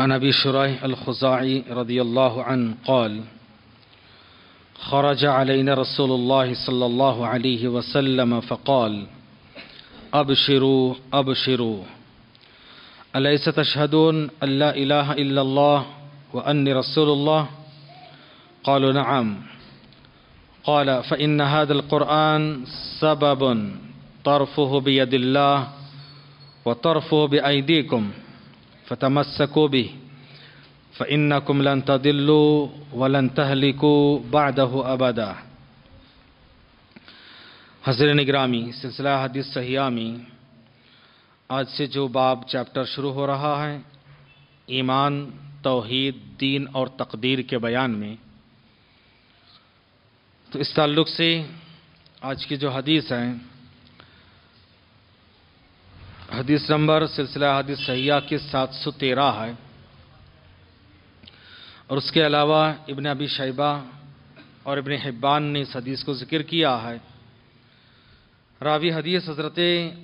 عن أبي شريح الخزاعي رضي الله عنه قال خرج علينا رسول الله صلى الله عليه وسلم فقال أبشروا أبشروا أليس تشهدون أن لا إله إلا الله وأني رسول الله قالوا نعم قال فإن هذا القرآن سبب طرفه بيد الله وطرفه بأيديكم फतमस्को भी फ़िन कुमलन तदिल्लु वलन तहलिको बादह अबदा हजर निगरामी सिलसिला हदीस सयामी आज से जो बाब चैप्टर शुरू हो रहा है ईमान तोहद दीन और तकदीर के बयान में तो इस तल्लुक़ से आज की जो हदीस हैं हदीस नंबर सिलसिला हदीस सयाह के सात सौ तेरह है और उसके अलावा इबन अबी शैबा और इबन हिब्बान ने इस हदीस को ज़िक्र किया है रावी हदीस हज़रत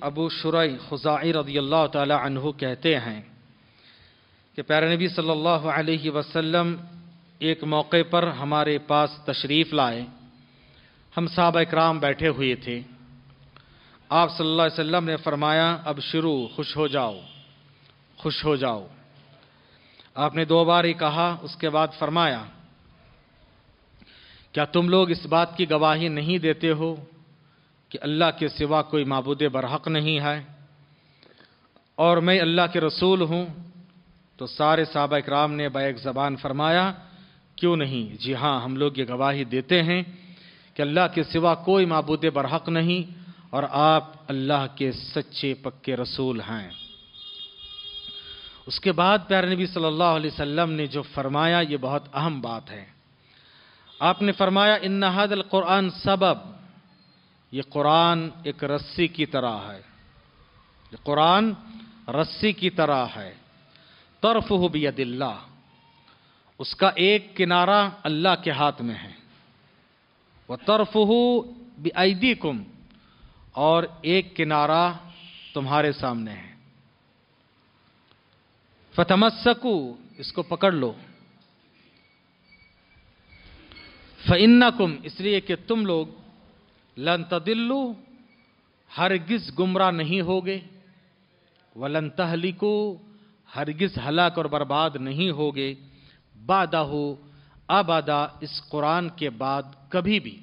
अबू शुरई खुजाई रदी अल्लाह तहु कहते हैं कि प्यारे नबी सल्लल्लाहु अलैहि वसल्लम एक मौके पर हमारे पास तशरीफ़ लाए हम साहब कराम बैठे हुए थे आप सल्लल्लाहु अलैहि वसल्लम ने फरमाया अब शुरू खुश हो जाओ खुश हो जाओ आपने दो बार ही कहा उसके बाद फरमाया क्या तुम लोग इस बात की गवाही नहीं देते हो कि अल्लाह के सिवा कोई मबूद बरहक नहीं है और मैं अल्लाह के रसूल हूँ तो सारे साहब कराम ने बैक ज़बान फरमाया क्यों नहीं जी हाँ हम लोग ये गवाही देते हैं कि अल्लाह के सिवा कोई मबूद बरहक नहीं और आप अल्लाह के सच्चे पक्के रसूल हैं उसके बाद प्यार नबी सल्लल्लाहु अलैहि वसल्लम ने जो फरमाया ये बहुत अहम बात है आपने फरमाया इन हादल क़ुरान सबब ये कुरान एक रस्सी की तरह है ये कुरान रस्सी की तरह है तरफ बियदिल्ला उसका एक किनारा अल्लाह के हाथ में है वह तरफ आईदी कुम और एक किनारा तुम्हारे सामने है फतमस्सकू इसको पकड़ लो कुम इसलिए कि तुम लोग लन तदिल्लु हरगिज़ गुमराह नहीं होगे वलन तहलिको हरगिज़ हलाक और बर्बाद नहीं होगे बादा हो अबादा इस कुरान के बाद कभी भी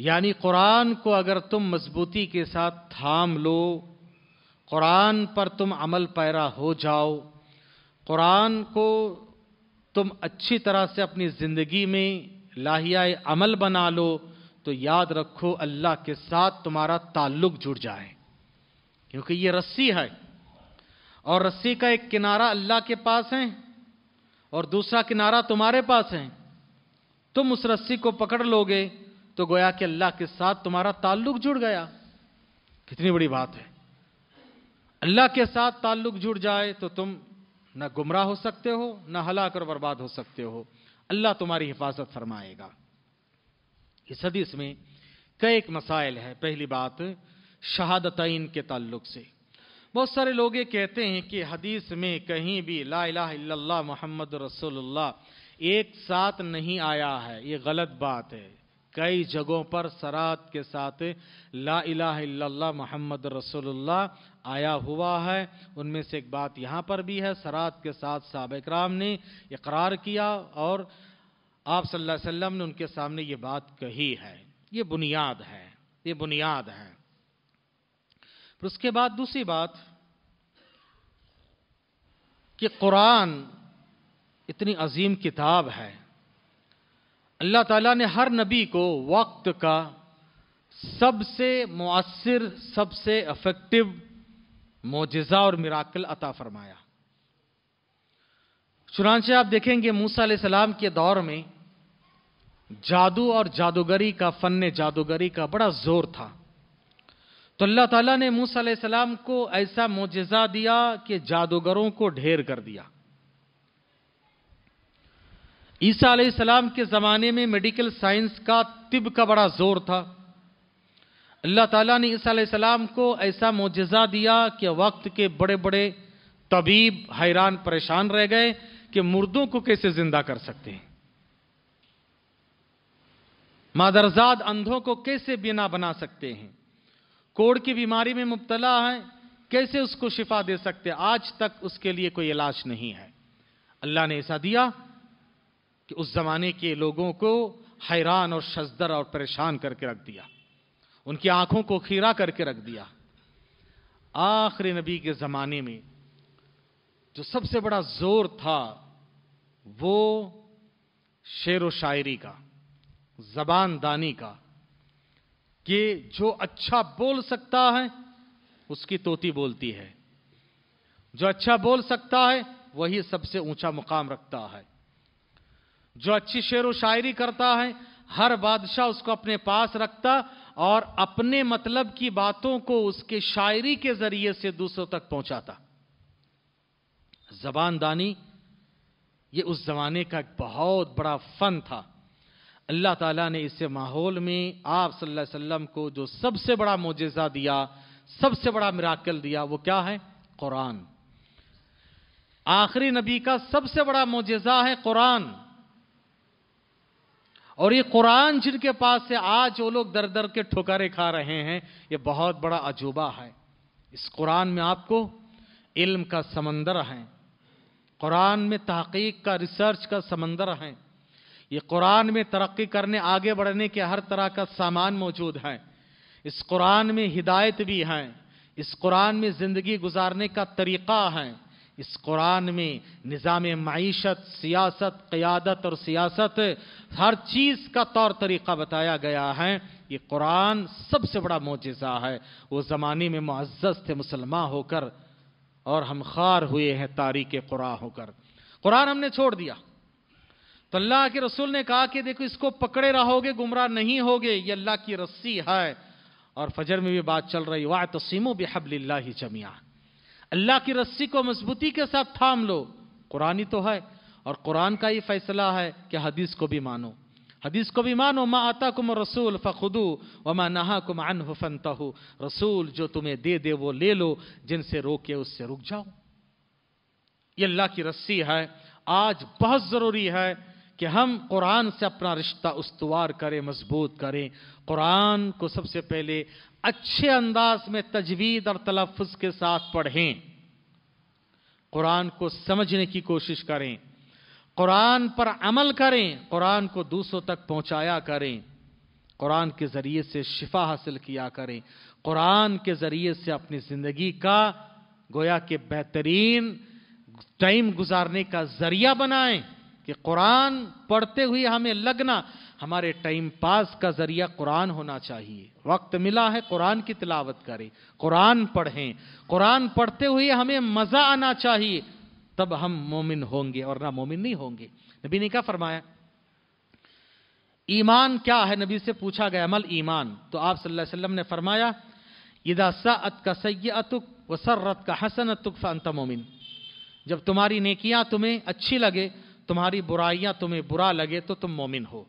यानी कुरान को अगर तुम मजबूती के साथ थाम लो कुरान पर तुम अमल पैरा हो जाओ कुरान को तुम अच्छी तरह से अपनी ज़िंदगी में लाहिया अमल बना लो तो याद रखो अल्लाह के साथ तुम्हारा ताल्लुक जुड़ जाए क्योंकि ये रस्सी है और रस्सी का एक किनारा अल्लाह के पास है और दूसरा किनारा तुम्हारे पास है तुम उस रस्सी को पकड़ लोगे तो गोया कि अल्लाह के साथ तुम्हारा ताल्लुक जुड़ गया कितनी बड़ी बात है अल्लाह के साथ ताल्लुक जुड़ जाए तो तुम ना गुमराह हो सकते हो ना हलाक और बर्बाद हो सकते हो अल्लाह तुम्हारी हिफाजत फरमाएगा इस हदीस में कई एक मसाइल है पहली बात शहादत के ताल्लुक से बहुत सारे लोग ये कहते हैं कि हदीस में कहीं भी ला इला मोहम्मद रसोल्ला एक साथ नहीं आया है ये गलत बात है कई जगहों पर सरात के साथ ला इला मोहम्मद रसोल्ला आया हुआ है उनमें से एक बात यहाँ पर भी है सरात के साथ राम ने इकरार किया और आप सल्लल्लाहु अलैहि वसल्लम ने उनके सामने ये बात कही है ये बुनियाद है ये बुनियाद है फिर उसके बाद दूसरी बात कि कुरान इतनी अजीम किताब है अल्लाह ताला ने हर नबी को वक्त का सबसे मौसर सबसे अफेक्टिव मोजा और मिराकल अता फरमाया चुनानचे आप देखेंगे मूसा सलाम के दौर में जादू और जादूगरी का फन जादूगरी का बड़ा जोर था तो अल्लाह ताला ने मूसा सलाम को ऐसा मोजा दिया कि जादूगरों को ढेर कर दिया ईसा सलाम के ज़माने में मेडिकल साइंस का तिब का बड़ा ज़ोर था अल्लाह ताला ने ईसा सलाम को ऐसा मुजजा दिया कि वक्त के बड़े बड़े तबीब हैरान परेशान रह गए कि मुर्दों को कैसे ज़िंदा कर सकते हैं मादरजाद अंधों को कैसे बिना बना सकते हैं कोड़ की बीमारी में मुबतला है कैसे उसको शिफा दे सकते आज तक उसके लिए कोई इलाज नहीं है अल्लाह ने ऐसा दिया कि उस ज़माने के लोगों को हैरान और शजदर और परेशान करके रख दिया उनकी आंखों को खीरा करके रख दिया आखिरी नबी के ज़माने में जो सबसे बड़ा जोर था वो शेर व शायरी का जबान दानी का कि जो अच्छा बोल सकता है उसकी तोती बोलती है जो अच्छा बोल सकता है वही सबसे ऊंचा मुकाम रखता है जो अच्छी शेर व शायरी करता है हर बादशाह उसको अपने पास रखता और अपने मतलब की बातों को उसके शायरी के जरिए से दूसरों तक पहुंचाता जबानदानी ये उस जमाने का एक बहुत बड़ा फन था अल्लाह ताला ने इस माहौल में आप सल्लल्लाहु अलैहि वसल्लम को जो सबसे बड़ा मुजजा दिया सबसे बड़ा मिराकल दिया वो क्या है कुरान आखिरी नबी का सबसे बड़ा मोजेज़ा है कुरान और ये कुरान जिनके पास से आज वो लोग दर दर के ठुकरे खा रहे हैं ये बहुत बड़ा अजूबा है इस कुरान में आपको इल्म का समंदर है कुरान में तहकीक का रिसर्च का समंदर है ये कुरान में तरक्की करने आगे बढ़ने के हर तरह का सामान मौजूद है इस कुरान में हिदायत भी है इस कुरान में ज़िंदगी गुजारने का तरीक़ा है इस कुरान में निज़ाम मीशत सियासत क़ियादत और सियासत हर चीज़ का तौर तरीक़ा बताया गया है ये कुरान सबसे बड़ा मोजा है वो ज़माने में मुआज़ थे मुसलमान होकर और हम खार हुए हैं तारीख कुरान होकर कुरान हमने छोड़ दिया तो अल्लाह के रसूल ने कहा कि देखो इसको पकड़े रहोगे गुमराह नहीं होगे ये अल्लाह की रस्सी है और फजर में भी बात चल रही वाह सीमो बेहबल्ला जमिया अल्लाह की रस्सी को मजबूती के साथ थाम लो कुरानी तो है और कुरान का ये फैसला है कि हदीस को भी मानो हदीस को भी मानो मा आता कुम रसूल फ़ुदू व मा नहा कुम अन हुफन रसूल जो तुम्हें दे दे वो ले लो जिनसे रोके उससे रुक जाओ ये अल्लाह की रस्सी है आज बहुत ज़रूरी है कि हम कुरान से अपना रिश्ता उसवार करें मजबूत करें कुरान को सबसे पहले अच्छे अंदाज में तजवीद और तलफ़ के साथ पढ़ें कुरान को समझने की कोशिश करें कुरान पर अमल करें कुरान को दूसरों तक पहुंचाया करें कुरान के ज़रिए से शिफा हासिल किया करें कुरान के ज़रिए से अपनी ज़िंदगी का गोया के बेहतरीन टाइम गुजारने का ज़रिया बनाएं कि कुरान पढ़ते हुए हमें लगना हमारे टाइम पास का जरिया कुरान होना चाहिए वक्त मिला है कुरान की तिलावत करें कुरान पढ़ें कुरान पढ़ते हुए हमें मज़ा आना चाहिए तब हम मोमिन होंगे और ना मोमिन नहीं होंगे नबी ने क्या फरमाया ईमान क्या है नबी से पूछा गया अमल ईमान तो आप सल्लल्लाहु अलैहि वसल्लम ने फरमाया यदा सत का सैयतुक व सर्रत का हसन तुक मोमिन जब तुम्हारी नेकियां तुम्हें अच्छी लगे तुम्हारी बुराइयां तुम्हें बुरा लगे तो तुम मोमिन हो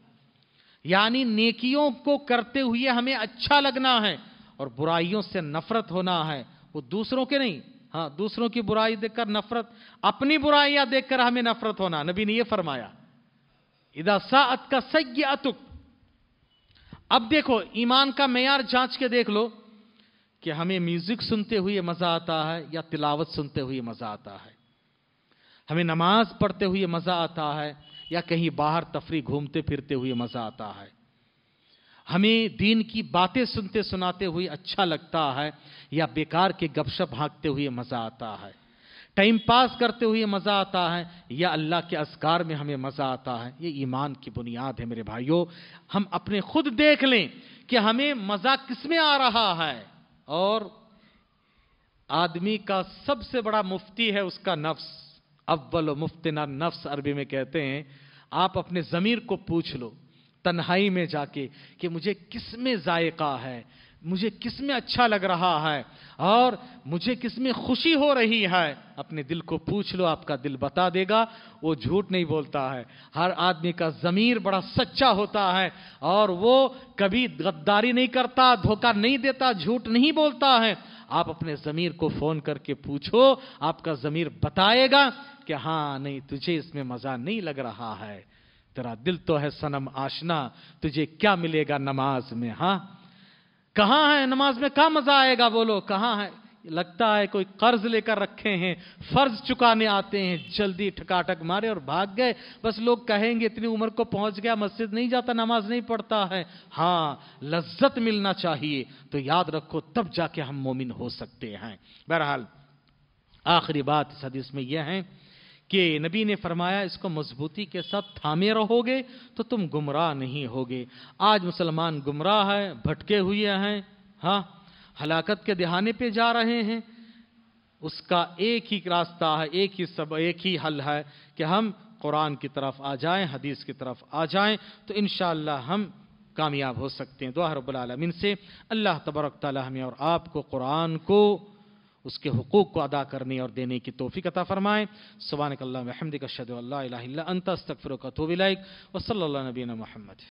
यानी नेकियों को करते हुए हमें अच्छा लगना है और बुराइयों से नफरत होना है वो दूसरों के नहीं हाँ दूसरों की बुराई देखकर नफरत अपनी बुराइयां देखकर हमें नफरत होना नबी ने यह फरमाया इदा सात का सज्ञ अतुक अब देखो ईमान का मैार जांच के देख लो कि हमें म्यूजिक सुनते हुए मजा आता है या तिलावत सुनते हुए मजा आता है हमें नमाज पढ़ते हुए मज़ा आता है या कहीं बाहर तफरी घूमते फिरते हुए मज़ा आता है हमें दीन की बातें सुनते सुनाते हुए अच्छा लगता है या बेकार के गपशप हाँकते हुए मज़ा आता है टाइम पास करते हुए मज़ा आता है या अल्लाह के असकार में हमें मज़ा आता है ये ईमान की बुनियाद है मेरे भाइयों हम अपने खुद देख लें कि हमें मज़ा किस में आ रहा है और आदमी का सबसे बड़ा मुफ्ती है उसका नफ्स अव्वल मुफ्तना नफ्स अरबी में कहते हैं आप अपने ज़मीर को पूछ लो तन्हाई में जाके कि मुझे किस में जायका है मुझे किस में अच्छा लग रहा है और मुझे किस में खुशी हो रही है अपने दिल को पूछ लो आपका दिल बता देगा वो झूठ नहीं बोलता है हर आदमी का ज़मीर बड़ा सच्चा होता है और वो कभी गद्दारी नहीं करता धोखा नहीं देता झूठ नहीं बोलता है आप अपने ज़मीर को फ़ोन करके पूछो आपका ज़मीर बताएगा कि हाँ नहीं तुझे इसमें मज़ा नहीं लग रहा है तेरा दिल तो है सनम आशना तुझे क्या मिलेगा नमाज में हाँ कहाँ है नमाज में क्या मज़ा आएगा बोलो कहाँ है लगता है कोई कर्ज लेकर रखे हैं फर्ज चुकाने आते हैं जल्दी ठकाठक मारे और भाग गए बस लोग कहेंगे इतनी उम्र को पहुंच गया मस्जिद नहीं जाता नमाज नहीं पढ़ता है हाँ लज्जत मिलना चाहिए तो याद रखो तब जाके हम मोमिन हो सकते हैं बहरहाल आखिरी बात इस हदीस में यह है कि नबी ने फरमाया इसको मजबूती के साथ थामे रहोगे तो तुम गुमराह नहीं होगे आज मुसलमान गुमराह है भटके हुए हैं हाँ हलाकत के दहाने पे जा रहे हैं उसका एक ही रास्ता है एक ही सब एक ही हल है कि हम कुरान की तरफ आ जाएं हदीस की तरफ आ जाएं तो इन हम कामयाब हो सकते हैं दुआ रबालमीन से अल्लाह तबरक हमें और आपको कुरान को उसके हकूक़ को अदा करने और देने की तोफ़ी कता फ़रमाएँ सुबानकल्ला महमद कशद अंत तकफ़िर कतूबिलाइक वसल नबीन महमद